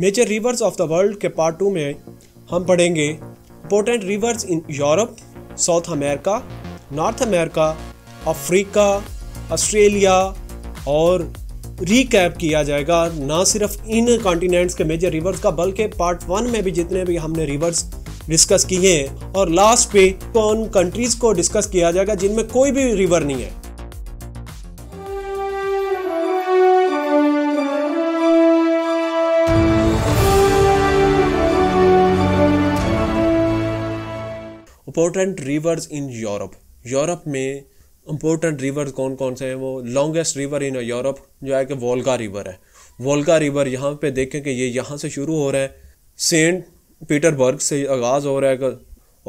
major rivers of the world के part two में हम पढ़ेंगे important rivers in Europe South America North America Africa Australia और recap किया जाएगा ना सिर्फ इन कॉन्टिनेंट्स के मेजर रिवर्स का बल्कि पार्ट वन में भी जितने भी हमने रिवर्स डिस्कस किए हैं और लास्ट पे कौन कंट्रीज को डिस्कस किया जाएगा जिनमें कोई भी रिवर नहीं है important rivers in Europe Europe में इम्पोर्टेंट रिवर्स कौन कौन से हैं वो लॉन्गेस्ट रिवर इन यूरोप जो है कि वोल्गा रिवर है वोल्गा रिवर यहाँ पे देखें कि ये यहाँ से शुरू हो रहा है सेंट पीटरबर्ग से आगाज़ हो रहा है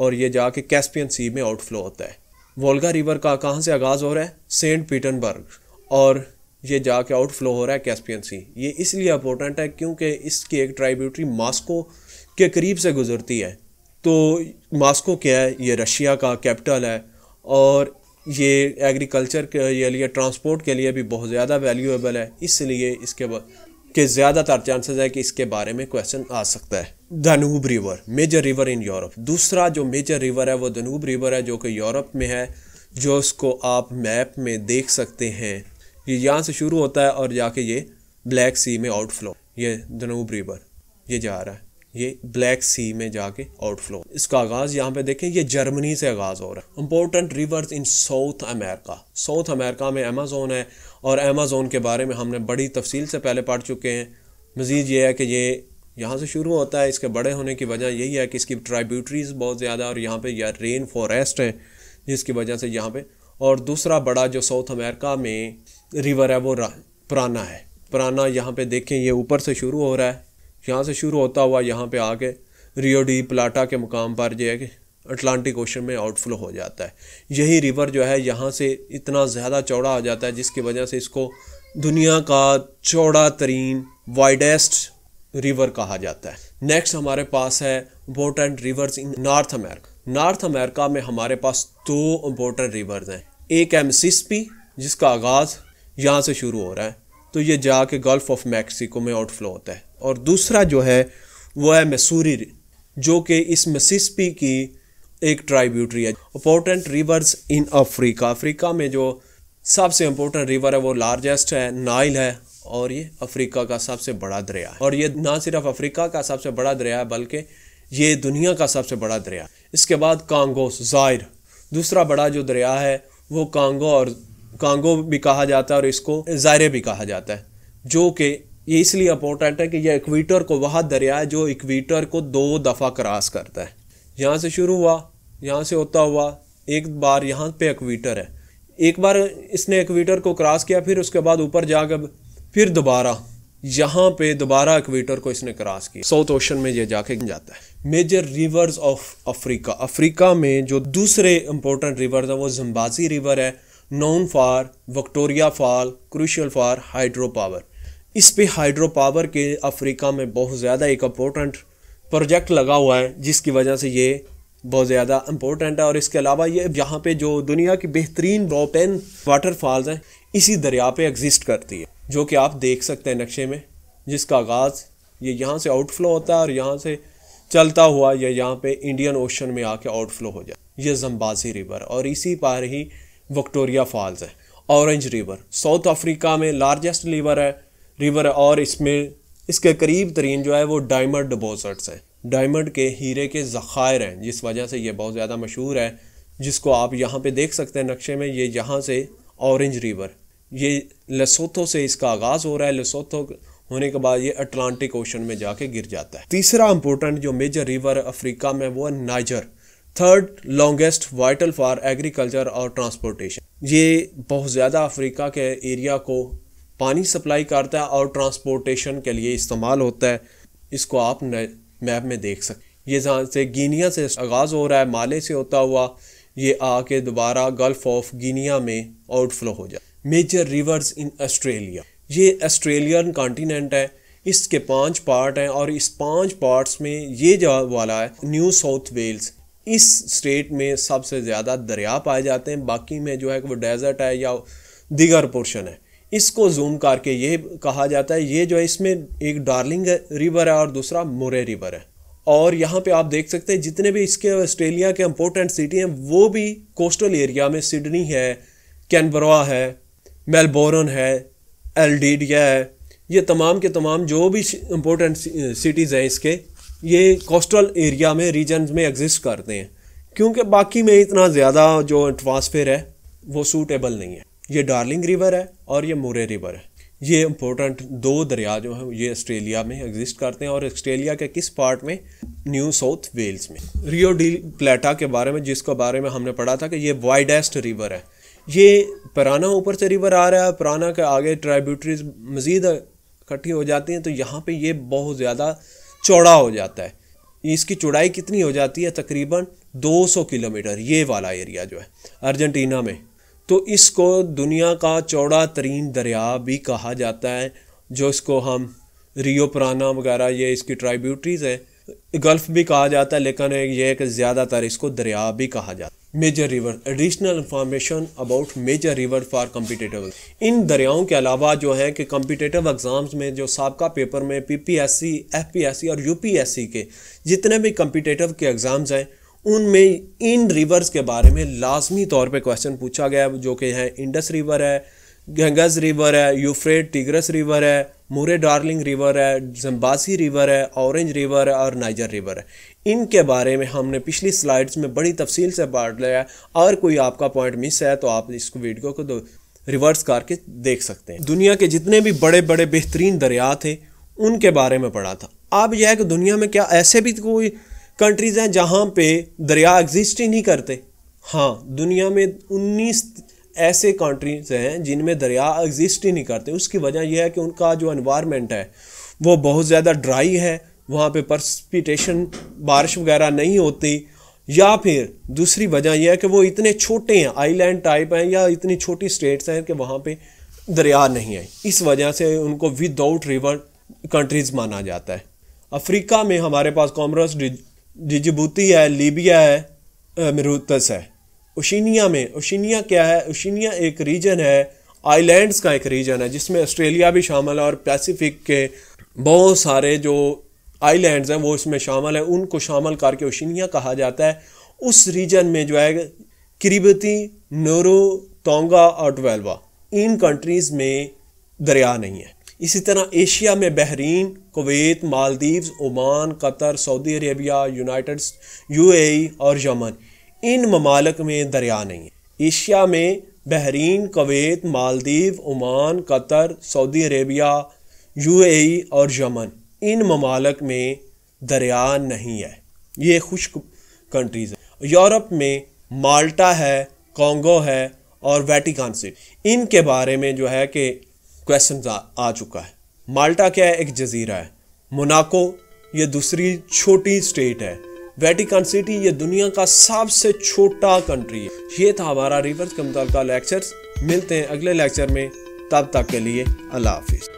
और ये जाके कैस्पियन सी में आउटफ्लो होता है वोल्गा रिवर का कहाँ से आगाज़ हो रहा है सेंट पीटरबर्ग और ये जाके आउटफ्लो हो रहा है कैस्पियन सी ये इसलिए इम्पोर्टेंट है क्योंकि इसकी एक ट्राइब्यूटरी मास्को के करीब से गुजरती है तो मास्को क्या है ये रशिया का कैपिटल है और ये एग्रीकल्चर के लिए ट्रांसपोर्ट के लिए भी बहुत ज़्यादा वैल्यूएबल है इसलिए इसके के ज़्यादातर चांसेस है कि इसके बारे में क्वेश्चन आ सकता है Danube river major river in Europe दूसरा जो मेजर रिवर है वो दनूब रिवर है जो कि यूरोप में है जो उसको आप मैप में देख सकते हैं ये यहाँ से शुरू होता है और जाके ये ब्लैक सी में आउटफ्लो ये दनूब रिवर ये जा रहा है ये ब्लैक सी में जाके आउटफ्लो इसका आगाज़ यहाँ पे देखें ये जर्मनी से आगाज़ हो रहा है important rivers in South America South America में अमेज़ोन है और अमेज़ोन के बारे में हमने बड़ी तफसील से पहले पढ़ चुके हैं मज़ीद ये है कि ये यहाँ से शुरू होता है इसके बड़े होने की वजह यही है कि इसकी ट्राइब्यूटरीज़ बहुत ज़्यादा और यहाँ पर या रेन फॉरेस्ट है जिसकी वजह से यहाँ पर और दूसरा बड़ा जो साउथ अमेरिका में रिवर है वो पुराना है पुराना यहाँ पे देखें ये ऊपर से शुरू हो रहा है यहाँ से शुरू होता हुआ यहाँ पे आके रियो डी प्लाटा के मुकाम पर जो है कि अटलांटिक ओशन में आउटफ्लो हो जाता है यही रिवर जो है यहाँ से इतना ज़्यादा चौड़ा हो जाता है जिसकी वजह से इसको दुनिया का चौड़ा तरीन वाइडेस्ट रिवर कहा जाता है नेक्स्ट हमारे पास है important rivers in North America North America में हमारे पास दो इम्पोर्टेंट रिवर्स हैं एक है जिसका आगाज़ यहाँ से शुरू हो रहा है तो ये जाके गल्फ़ ऑफ मैक्सिको में आउटफ्लो होता है और दूसरा जो है वो है मसूरी जो कि इस मिसिसपी की एक ट्राइब्यूटरी है important rivers in Africa Africa में जो सबसे इम्पोर्टेंट रिवर है वो लार्जेस्ट है नाइल है और ये अफ्रीका का सबसे बड़ा दरिया है और ये ना सिर्फ अफ्रीका का सबसे बड़ा दरिया है बल्कि ये दुनिया का सबसे बड़ा दरिया इसके बाद कांगो जायर दूसरा बड़ा जो दरिया है वो कांगो और कांगो भी कहा जाता है और इसको जायरे भी कहा जाता है जो कि ये इसलिए इंपॉर्टेंट है कि यह इक्वेटर को वह दरिया है जो इक्वेटर को दो दफ़ा क्रॉस करता है यहाँ से शुरू हुआ यहाँ से होता हुआ एक बार यहाँ पे इक्वेटर है एक बार इसने इक्वेटर को क्रॉस किया फिर उसके बाद ऊपर जाकर फिर दोबारा यहाँ पे दोबारा इक्वेटर को इसने क्रॉस किया साउथ ओशन में ये जाके जाता है major rivers of Africa Africa में जो दूसरे इंपॉर्टेंट रिवर्स हैं वो जम्बाजी रिवर है known for Victoria fall crucial for hydro power इस पे हाइड्रो पावर के अफ्रीका में बहुत ज़्यादा एक इम्पोर्टेंट प्रोजेक्ट लगा हुआ है जिसकी वजह से ये बहुत ज़्यादा इम्पोर्टेंट है और इसके अलावा ये यहाँ पे जो दुनिया की बेहतरीन रोपेन वाटरफॉल्स हैं इसी दरिया पे एग्जिस्ट करती है जो कि आप देख सकते हैं नक्शे में जिसका आगाज़ ये यहाँ से आउटफ्लो होता है और यहाँ से चलता हुआ यह यहाँ पे इंडियन ओशन में आके आउटफ्लो हो जाए ये जम्बाजी रिवर और इसी पार ही विक्टोरिया फॉल्स है ऑरेंज रिवर साउथ अफ्रीका में लार्जेस्ट रिवर है रिवर और इसमें इसके करीब तरीन जो है वो डायमंड डिपॉजिट्स हैं डायमंड के हीरे के ज़ख़ायर हैं जिस वजह से ये बहुत ज़्यादा मशहूर है जिसको आप यहाँ पे देख सकते हैं नक्शे में ये यहाँ से ऑरेंज रिवर ये लसोथो से इसका आगाज़ हो रहा है लसोथो होने के बाद ये अटलांटिक ओशन में जाके गिर जाता है तीसरा इंपॉर्टेंट जो मेजर रिवर अफ्रीका में वो है Niger third longest vital for agriculture और ट्रांसपोर्टेशन ये बहुत ज़्यादा अफ्रीका के एरिया को पानी सप्लाई करता है और ट्रांसपोर्टेशन के लिए इस्तेमाल होता है इसको आप मैप में देख सकते ये जहाँ से गिनिया से आगाज़ हो रहा है माले से होता हुआ ये आके दोबारा गल्फ ऑफ गिनिया में आउटफ्लो हो जाए मेजर रिवर्स इन ऑस्ट्रेलिया ये ऑस्ट्रेलियन कॉन्टीनेंट है इसके पांच पार्ट हैं और इस पांच पार्ट्स में ये जो वाला है न्यू साउथ वेल्स इस स्टेट में सबसे ज़्यादा दरिया पाए जाते हैं बाकी में जो है वो डेजर्ट है या दिगर पोर्शन है इसको जूम करके ये कहा जाता है ये जो है इसमें एक डार्लिंग रिवर है और दूसरा मोरे रिवर है और यहाँ पे आप देख सकते हैं जितने भी इसके ऑस्ट्रेलिया के इंपॉर्टेंट सिटी हैं वो भी कोस्टल एरिया में सिडनी है कैनबरा है मेलबोर्न है एल है ये तमाम के तमाम जो भी इम्पोर्टेंट सिटीज़ हैं इसके ये कोस्टल एरिया में रीजन में एग्जिस्ट करते हैं क्योंकि बाकी में इतना ज़्यादा जो एटमासफेयर है वो सूटेबल नहीं है ये डार्लिंग रिवर है और ये मुरे रिवर है ये इम्पोर्टेंट दो दरिया जो हैं ये ऑस्ट्रेलिया में एग्जिस्ट करते हैं और ऑस्ट्रेलिया के किस पार्ट में न्यू साउथ वेल्स में रियो डी प्लेटा के बारे में जिसके बारे में हमने पढ़ा था कि ये वाइडेस्ट रिवर है ये पराना ऊपर से रिवर आ रहा है पराना के आगे ट्राइब्यूटरीज मज़ीद इकट्ठी हो जाती हैं तो यहाँ पर ये बहुत ज़्यादा चौड़ा हो जाता है इसकी चौड़ाई कितनी हो जाती है तकरीबन 200 किलोमीटर ये वाला एरिया जो है अर्जेंटीना में तो इसको दुनिया का चौड़ा तरीन दरिया भी कहा जाता है जो इसको हम रियो पुराना वगैरह ये इसकी ट्राइब्यूटरीज़ है गल्फ़ भी कहा जाता है लेकिन ये कि ज़्यादातर इसको दरिया भी कहा जाता है major river additional information about major river for competitive इन दरियाओं के अलावा जो है कि कम्पिटेटिव एग्ज़ाम्स में जो सबका पेपर में P P S C F P S C और यू पी एस सी के जितने भी कम्पिटेटिव के एग्ज़ाम्स हैं उनमें इन रिवर्स के बारे में लाजमी तौर पे क्वेश्चन पूछा गया जो कि है इंडस रिवर है गंगज रिवर है यूफ्रेट टिग्रस रिवर है मुरे डार्लिंग रिवर है जम्बासी रिवर है ऑरेंज रिवर है और नाइजर रिवर है इनके बारे में हमने पिछली स्लाइड्स में बड़ी तफसील से बांट लिया है अगर कोई आपका पॉइंट मिस है तो आप इस वीडियो को रिवर्स करके देख सकते हैं दुनिया के जितने भी बड़े बड़े बेहतरीन दरिया थे उनके बारे में पढ़ा था अब यह है कि दुनिया में क्या ऐसे भी कोई कंट्रीज़ हैं जहाँ पे दरिया एग्जिस्ट ही नहीं करते हाँ दुनिया में उन्नीस ऐसे कंट्रीज़ हैं जिनमें दरिया एग्जिस्ट ही नहीं करते उसकी वजह यह है कि उनका जो इन्वायरमेंट है वो बहुत ज़्यादा ड्राई है वहाँ पे परसपिटेशन बारिश वगैरह नहीं होती या फिर दूसरी वजह यह है कि वो इतने छोटे हैं आइलैंड टाइप हैं या इतनी छोटी स्टेट्स हैं कि वहाँ पे दरिया नहीं है इस वजह से उनको विदाउट रिवर कंट्रीज़ माना जाता है अफ्रीका में हमारे पास कॉमर्स जिजबूती है लीबिया है मरूतस है ओशिनिया में ओशिनिया क्या है ओशिनिया एक रीजन है आइलैंड्स का एक रीजन है जिसमें ऑस्ट्रेलिया भी शामिल है और पैसिफिक के बहुत सारे जो आइलैंड्स हैं वो इसमें शामिल हैं उनको शामिल करके ओशिनिया कहा जाता है उस रीजन में जो है किरीबती नोरो तोंगा और डवेल्वा इन कंट्रीज़ में दरिया नहीं है इसी तरह एशिया में Bahrain Kuwait Maldives Oman Qatar Saudi Arabia United UAE और यमन इन ममालक में दरिया नहीं है एशिया में Bahrain Kuwait Maldive Oman Qatar Saudi Arabia UAE और यमन इन ममालक में दरिया नहीं है ये खुश्क कंट्रीज़ है यूरोप में माल्टा है कॉन्गो है और वेटिकान से इनके बारे में जो है कि क्वेश्चन आ, चुका है माल्टा क्या है एक जजीरा है मोनाको ये दूसरी छोटी स्टेट है वेटिकन सिटी ये दुनिया का सबसे छोटा कंट्री है ये था हमारा रिवर्स के का लेक्चर मिलते हैं अगले लेक्चर में तब तक के लिए अल्लाह हाफिज़